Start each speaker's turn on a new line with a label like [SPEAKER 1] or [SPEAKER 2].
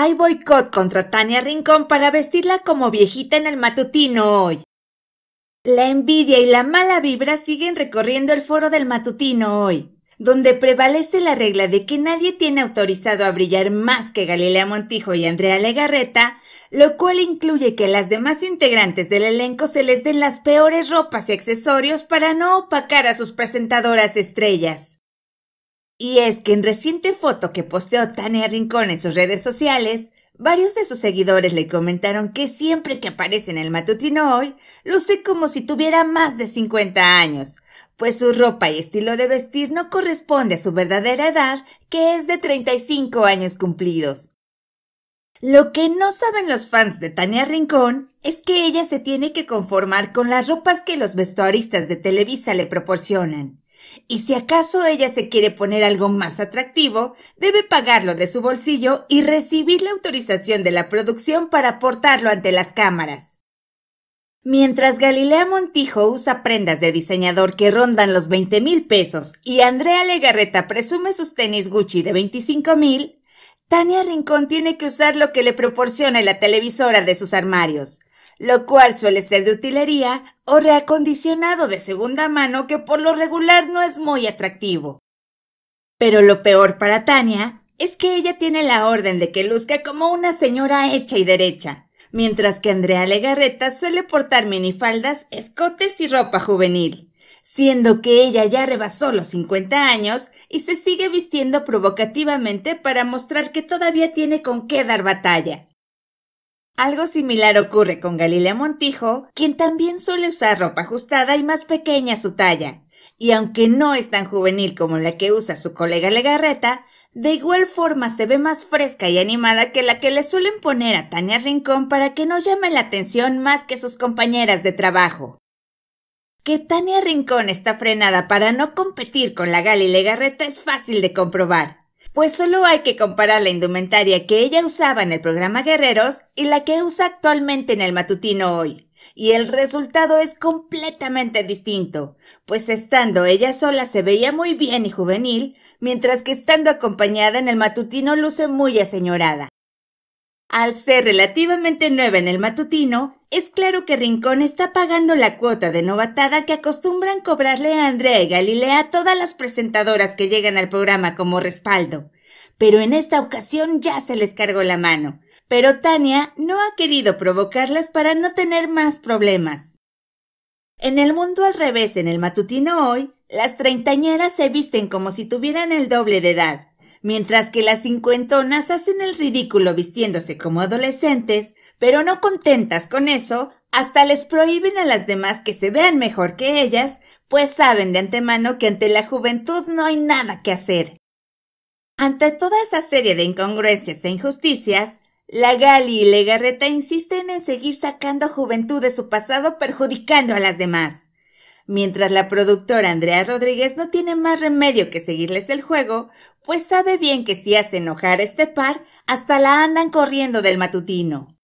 [SPEAKER 1] Hay boicot contra Tania Rincón para vestirla como viejita en el matutino hoy. La envidia y la mala vibra siguen recorriendo el foro del matutino hoy, donde prevalece la regla de que nadie tiene autorizado a brillar más que Galilea Montijo y Andrea Legarreta, lo cual incluye que a las demás integrantes del elenco se les den las peores ropas y accesorios para no opacar a sus presentadoras estrellas. Y es que en reciente foto que posteó Tania Rincón en sus redes sociales, varios de sus seguidores le comentaron que siempre que aparece en el matutino hoy, luce como si tuviera más de 50 años, pues su ropa y estilo de vestir no corresponde a su verdadera edad, que es de 35 años cumplidos. Lo que no saben los fans de Tania Rincón es que ella se tiene que conformar con las ropas que los vestuaristas de Televisa le proporcionan. Y si acaso ella se quiere poner algo más atractivo, debe pagarlo de su bolsillo y recibir la autorización de la producción para portarlo ante las cámaras. Mientras Galilea Montijo usa prendas de diseñador que rondan los 20 mil pesos y Andrea Legarreta presume sus tenis Gucci de 25 mil, Tania Rincón tiene que usar lo que le proporciona la televisora de sus armarios, lo cual suele ser de utilería o reacondicionado de segunda mano que por lo regular no es muy atractivo. Pero lo peor para Tania es que ella tiene la orden de que luzca como una señora hecha y derecha, mientras que Andrea Legarreta suele portar minifaldas, escotes y ropa juvenil, siendo que ella ya rebasó los 50 años y se sigue vistiendo provocativamente para mostrar que todavía tiene con qué dar batalla. Algo similar ocurre con Galilea Montijo, quien también suele usar ropa ajustada y más pequeña a su talla. Y aunque no es tan juvenil como la que usa su colega Legarreta, de igual forma se ve más fresca y animada que la que le suelen poner a Tania Rincón para que no llame la atención más que sus compañeras de trabajo. Que Tania Rincón está frenada para no competir con la Galilea Garreta es fácil de comprobar. Pues solo hay que comparar la indumentaria que ella usaba en el programa Guerreros y la que usa actualmente en el matutino hoy. Y el resultado es completamente distinto, pues estando ella sola se veía muy bien y juvenil, mientras que estando acompañada en el matutino luce muy aseñorada. Al ser relativamente nueva en el matutino, es claro que Rincón está pagando la cuota de novatada que acostumbran cobrarle a Andrea y Galilea a todas las presentadoras que llegan al programa como respaldo. Pero en esta ocasión ya se les cargó la mano. Pero Tania no ha querido provocarlas para no tener más problemas. En el mundo al revés, en el matutino hoy, las treintañeras se visten como si tuvieran el doble de edad Mientras que las cincuentonas hacen el ridículo vistiéndose como adolescentes, pero no contentas con eso, hasta les prohíben a las demás que se vean mejor que ellas, pues saben de antemano que ante la juventud no hay nada que hacer. Ante toda esa serie de incongruencias e injusticias, la Gali y Legarreta insisten en seguir sacando juventud de su pasado perjudicando a las demás mientras la productora Andrea Rodríguez no tiene más remedio que seguirles el juego, pues sabe bien que si hace enojar a este par, hasta la andan corriendo del matutino.